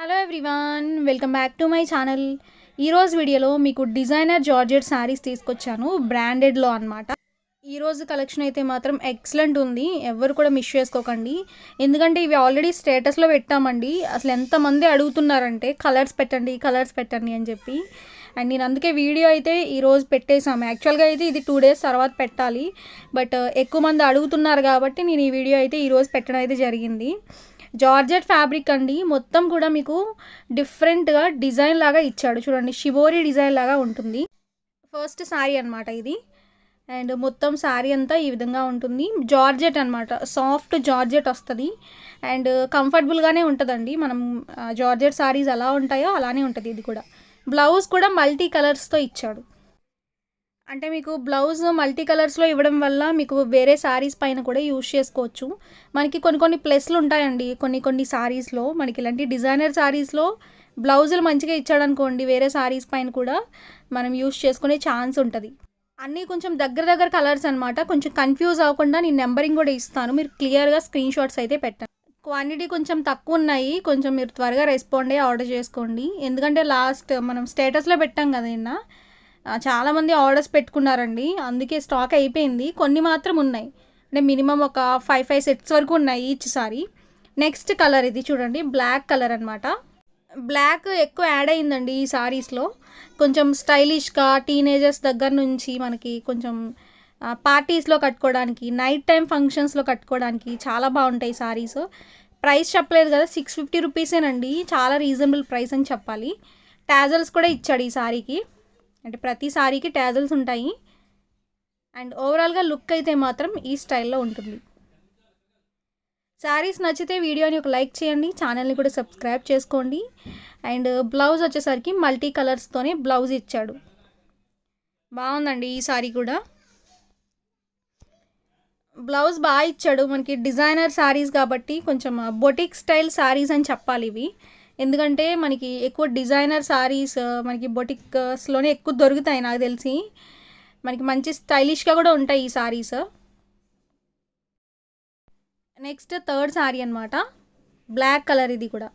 hello everyone welcome back to my channel ఈరోజు వీడియోలో మీకు డిజైనర్ జార్జెట్ శారీస్ తీసుకొచ్చాను బ్రాండెడ్లో అనమాట ఈరోజు కలెక్షన్ అయితే మాత్రం ఎక్సలెంట్ ఉంది ఎవరు కూడా మిస్ చేసుకోకండి ఎందుకంటే ఇవి ఆల్రెడీ స్టేటస్లో పెట్టామండి అసలు ఎంతమంది అడుగుతున్నారంటే కలర్స్ పెట్టండి కలర్స్ పెట్టండి అని చెప్పి అండ్ నేను అందుకే వీడియో అయితే ఈరోజు పెట్టేశాము యాక్చువల్గా అయితే ఇది టూ డేస్ తర్వాత పెట్టాలి బట్ uh, ఎక్కువ మంది అడుగుతున్నారు కాబట్టి నేను ఈ వీడియో అయితే ఈరోజు పెట్టడం అయితే జరిగింది జార్జెట్ ఫ్యాబ్రిక్ అండి మొత్తం కూడా మీకు డిఫరెంట్గా డిజైన్ లాగా ఇచ్చాడు చూడండి షిబోరి డిజైన్ లాగా ఉంటుంది ఫస్ట్ శారీ అనమాట ఇది అండ్ మొత్తం శారీ అంతా ఈ విధంగా ఉంటుంది జార్జెట్ అనమాట సాఫ్ట్ జార్జెట్ వస్తుంది అండ్ కంఫర్టబుల్గానే ఉంటుందండి మనం జార్జెట్ శారీస్ ఎలా ఉంటాయో అలానే ఉంటుంది ఇది కూడా బ్లౌజ్ కూడా మల్టీ కలర్స్తో ఇచ్చాడు అంటే మీకు బ్లౌజ్ మల్టీ కలర్స్లో ఇవ్వడం వల్ల మీకు వేరే శారీస్ పైన కూడా యూజ్ చేసుకోవచ్చు మనకి కొన్ని కొన్ని ప్లస్లు ఉంటాయండి కొన్ని కొన్ని శారీస్లో మనకి ఇలాంటి డిజైనర్ శారీస్లో బ్లౌజులు మంచిగా ఇచ్చాడనుకోండి వేరే శారీస్ పైన కూడా మనం యూజ్ చేసుకునే ఛాన్స్ ఉంటుంది అన్నీ కొంచెం దగ్గర దగ్గర కలర్స్ అనమాట కొంచెం కన్ఫ్యూజ్ అవ్వకుండా నేను నెంబరింగ్ కూడా ఇస్తాను మీరు క్లియర్గా స్క్రీన్ షాట్స్ అయితే పెట్టండి క్వాంటిటీ కొంచెం తక్కువ ఉన్నాయి కొంచెం మీరు త్వరగా రెస్పాండ్ అయ్యి ఆర్డర్ చేసుకోండి ఎందుకంటే లాస్ట్ మనం స్టేటస్లో పెట్టాం కదా నిన్న చాలామంది ఆర్డర్స్ పెట్టుకున్నారండి అందుకే స్టాక్ అయిపోయింది కొన్ని మాత్రం ఉన్నాయి అంటే మినిమం ఒక ఫైవ్ ఫైవ్ సెట్స్ వరకు ఉన్నాయి ఈచ్ సారీ నెక్స్ట్ కలర్ ఇది చూడండి బ్లాక్ కలర్ అనమాట బ్లాక్ ఎక్కువ యాడ్ అయిందండి ఈ సారీస్లో కొంచెం స్టైలిష్గా టీనేజర్స్ దగ్గర నుంచి మనకి కొంచెం పార్టీస్లో కట్టుకోవడానికి నైట్ టైం ఫంక్షన్స్లో కట్టుకోవడానికి చాలా బాగుంటాయి సారీస్ ప్రైస్ చెప్పలేదు కదా సిక్స్ ఫిఫ్టీ రూపీసేనండి చాలా రీజనబుల్ ప్రైస్ అని చెప్పాలి టాజల్స్ కూడా ఇచ్చాడు ఈ సారీకి అంటే ప్రతి సారీకి ట్యాజల్స్ ఉంటాయి అండ్ ఓవరాల్గా లుక్ అయితే మాత్రం ఈ స్టైల్లో ఉంటుంది శారీస్ నచ్చితే వీడియోని ఒక లైక్ చేయండి ఛానల్ని కూడా సబ్స్క్రైబ్ చేసుకోండి అండ్ బ్లౌజ్ వచ్చేసరికి మల్టీ కలర్స్తోనే బ్లౌజ్ ఇచ్చాడు బాగుందండి ఈ సారీ కూడా బ్లౌజ్ బాగా ఇచ్చాడు మనకి డిజైనర్ శారీస్ కాబట్టి కొంచెం బొటిక్ స్టైల్ శారీస్ అని చెప్పాలి ఇవి ఎందుకంటే మనకి ఎక్కువ డిజైనర్ సారీస్ మనకి బొటిక్స్లోనే ఎక్కువ దొరుకుతాయి నాకు తెలిసి మనకి మంచి స్టైలిష్గా కూడా ఉంటాయి ఈ సారీస్ నెక్స్ట్ థర్డ్ సారీ అనమాట బ్లాక్ కలర్ ఇది కూడా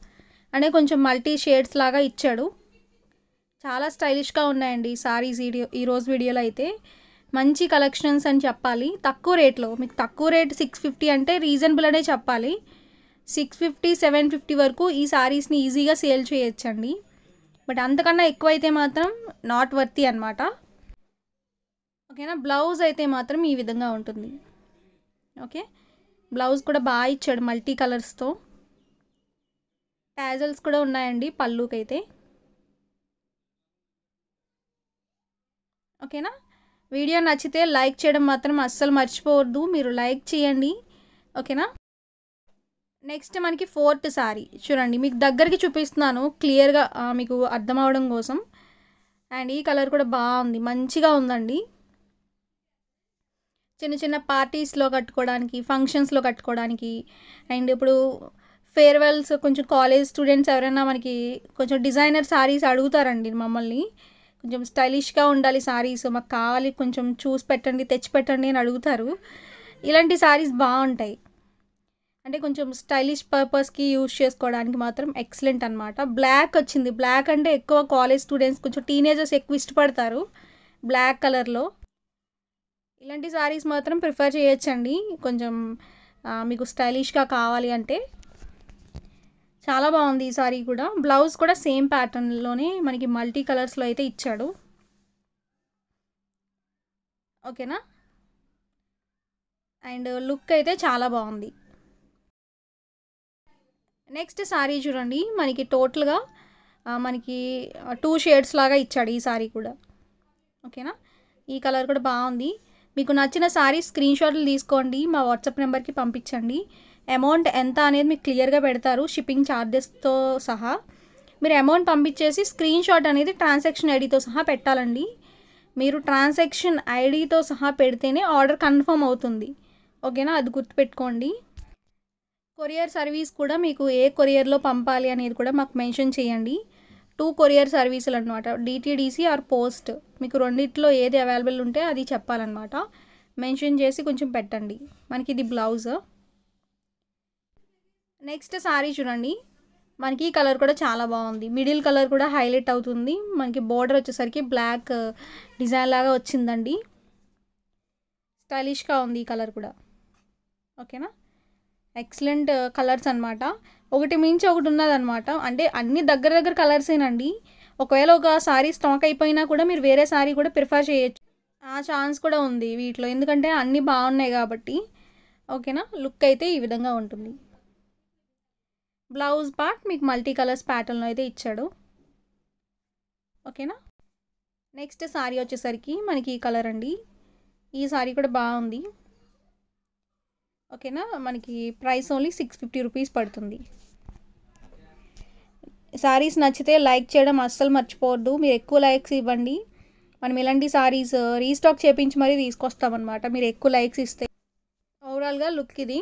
అంటే కొంచెం మల్టీ షేడ్స్ లాగా ఇచ్చాడు చాలా స్టైలిష్గా ఉన్నాయండి ఈ సారీస్ వీడియో ఈరోజు వీడియోలో అయితే మంచి కలెక్షన్స్ అని చెప్పాలి తక్కువ రేట్లో మీకు తక్కువ రేట్ సిక్స్ ఫిఫ్టీ అంటే రీజనబుల్ అనే చెప్పాలి సిక్స్ ఫిఫ్టీ సెవెన్ ఫిఫ్టీ వరకు ఈ సారీస్ని ఈజీగా సేల్ చేయొచ్చండి బట్ అంతకన్నా ఎక్కువ అయితే మాత్రం నాట్ వర్తి అనమాట ఓకేనా బ్లౌజ్ అయితే మాత్రం ఈ విధంగా ఉంటుంది ఓకే బ్లౌజ్ కూడా బాగా ఇచ్చాడు మల్టీ కలర్స్తో ట్యాజల్స్ కూడా ఉన్నాయండి పళ్ళుకైతే ఓకేనా వీడియో నచ్చితే లైక్ చేయడం మాత్రం అస్సలు మర్చిపోవద్దు మీరు లైక్ చేయండి ఓకేనా నెక్స్ట్ మనకి ఫోర్త్ శారీ చూడండి మీకు దగ్గరికి చూపిస్తున్నాను క్లియర్గా మీకు అర్థం అవడం కోసం అండ్ ఈ కలర్ కూడా బాగుంది మంచిగా ఉందండి చిన్న చిన్న పార్టీస్లో కట్టుకోవడానికి ఫంక్షన్స్లో కట్టుకోవడానికి అండ్ ఇప్పుడు ఫేర్వెల్స్ కొంచెం కాలేజ్ స్టూడెంట్స్ ఎవరైనా మనకి కొంచెం డిజైనర్ శారీస్ అడుగుతారండి మమ్మల్ని కొంచెం స్టైలిష్గా ఉండాలి శారీస్ మాకు కావాలి కొంచెం చూసి పెట్టండి తెచ్చి పెట్టండి అని అడుగుతారు ఇలాంటి శారీస్ బాగుంటాయి అంటే కొంచెం స్టైలిష్ పర్పస్కి యూజ్ చేసుకోవడానికి మాత్రం ఎక్సలెంట్ అనమాట బ్లాక్ వచ్చింది బ్లాక్ అంటే ఎక్కువ కాలేజ్ స్టూడెంట్స్ కొంచెం టీనేజర్స్ ఎక్కువ ఇష్టపడతారు బ్లాక్ కలర్లో ఇలాంటి శారీస్ మాత్రం ప్రిఫర్ చేయొచ్చండి కొంచెం మీకు స్టైలిష్గా కావాలి అంటే చాలా బాగుంది ఈ సారీ కూడా బ్లౌజ్ కూడా సేమ్ ప్యాటర్న్లోనే మనకి మల్టీ కలర్స్లో అయితే ఇచ్చాడు ఓకేనా అండ్ లుక్ అయితే చాలా బాగుంది నెక్స్ట్ శారీ చూడండి మనకి టోటల్గా మనకి టూ షేడ్స్ లాగా ఇచ్చాడు ఈ శారీ కూడా ఓకేనా ఈ కలర్ కూడా బాగుంది మీకు నచ్చిన శారీ స్క్రీన్ షాట్లు తీసుకోండి మా వాట్సాప్ నెంబర్కి పంపించండి అమౌంట్ ఎంత అనేది మీకు క్లియర్గా పెడతారు షిప్పింగ్ ఛార్జెస్తో సహా మీరు అమౌంట్ పంపించేసి స్క్రీన్ షాట్ అనేది ట్రాన్సాక్షన్ ఐడితో సహా పెట్టాలండి మీరు ట్రాన్సాక్షన్ ఐడితో సహా పెడితేనే ఆర్డర్ కన్ఫర్మ్ అవుతుంది ఓకేనా అది గుర్తుపెట్టుకోండి కొరియర్ సర్వీస్ కూడా మీకు ఏ కొరియర్లో పంపాలి అనేది కూడా మాకు మెన్షన్ చేయండి టూ కొరియర్ సర్వీసులు అనమాట డీటీడీసీ ఆర్ పోస్ట్ మీకు రెండిట్లో ఏది అవైలబుల్ ఉంటే అది చెప్పాలన్నమాట మెన్షన్ చేసి కొంచెం పెట్టండి మనకి ఇది బ్లౌజ్ నెక్స్ట్ సారీ చూడండి మనకి ఈ కలర్ కూడా చాలా బాగుంది మిడిల్ కలర్ కూడా హైలైట్ అవుతుంది మనకి బోర్డర్ వచ్చేసరికి బ్లాక్ uh, డిజైన్ లాగా వచ్చిందండి స్టైలిష్గా ఉంది ఈ కలర్ కూడా ఓకేనా ఎక్సలెంట్ uh, కలర్స్ అనమాట ఒకటి మించి ఒకటి ఉన్నదనమాట అంటే అన్ని దగ్గర దగ్గర కలర్సేనండి ఒకవేళ ఒక సారీ స్టాక్ అయిపోయినా కూడా మీరు వేరే సారీ కూడా ప్రిఫర్ చేయొచ్చు ఆ ఛాన్స్ కూడా ఉంది వీటిలో ఎందుకంటే అన్నీ బాగున్నాయి కాబట్టి ఓకేనా లుక్ అయితే ఈ విధంగా ఉంటుంది బ్లౌజ్ పార్ట్ మీకు మల్టీ కలర్స్ ప్యాటర్న్లో అయితే ఇచ్చాడు ఓకేనా నెక్స్ట్ సారీ వచ్చేసరికి మనకి ఈ కలర్ అండి ఈ సారీ కూడా బాగుంది ఓకేనా మనకి price only six fifty rupees పడుతుంది శారీస్ నచ్చితే లైక్ చేయడం అస్సలు మర్చిపోవద్దు మీరు ఎక్కువ లైక్స్ ఇవ్వండి మనం ఇలాంటి శారీస్ uh, రీస్టాక్ చేపించి మరీ తీసుకొస్తామన్నమాట మీరు ఎక్కువ లైక్స్ ఇస్తే ఓవరాల్గా లుక్ ఇది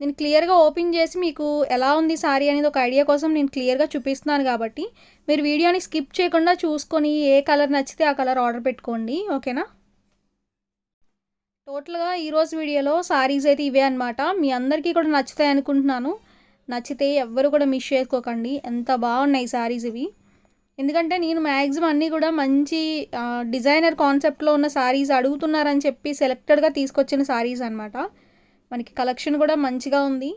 నేను క్లియర్గా ఓపెన్ చేసి మీకు ఎలా ఉంది సారీ అనేది ఒక ఐడియా కోసం నేను క్లియర్గా చూపిస్తున్నాను కాబట్టి మీరు వీడియోని స్కిప్ చేయకుండా చూసుకొని ఏ కలర్ నచ్చితే ఆ కలర్ ఆర్డర్ పెట్టుకోండి ఓకేనా టోటల్గా ఈరోజు వీడియోలో సారీస్ అయితే ఇవే అనమాట మీ అందరికీ కూడా నచ్చుతాయి అనుకుంటున్నాను నచ్చితే ఎవ్వరు కూడా మిస్ చేసుకోకండి ఎంత బాగున్నాయి సారీస్ ఇవి ఎందుకంటే నేను మ్యాక్సిమం అన్నీ కూడా మంచి డిజైనర్ కాన్సెప్ట్లో ఉన్న శారీస్ అడుగుతున్నారని చెప్పి సెలెక్టెడ్గా తీసుకొచ్చిన సారీస్ అనమాట మనకి కలెక్షన్ కూడా మంచిగా ఉంది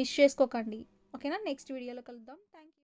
మిస్ చేసుకోకండి ఓకేనా నెక్స్ట్ వీడియోలో కలుద్దాం థ్యాంక్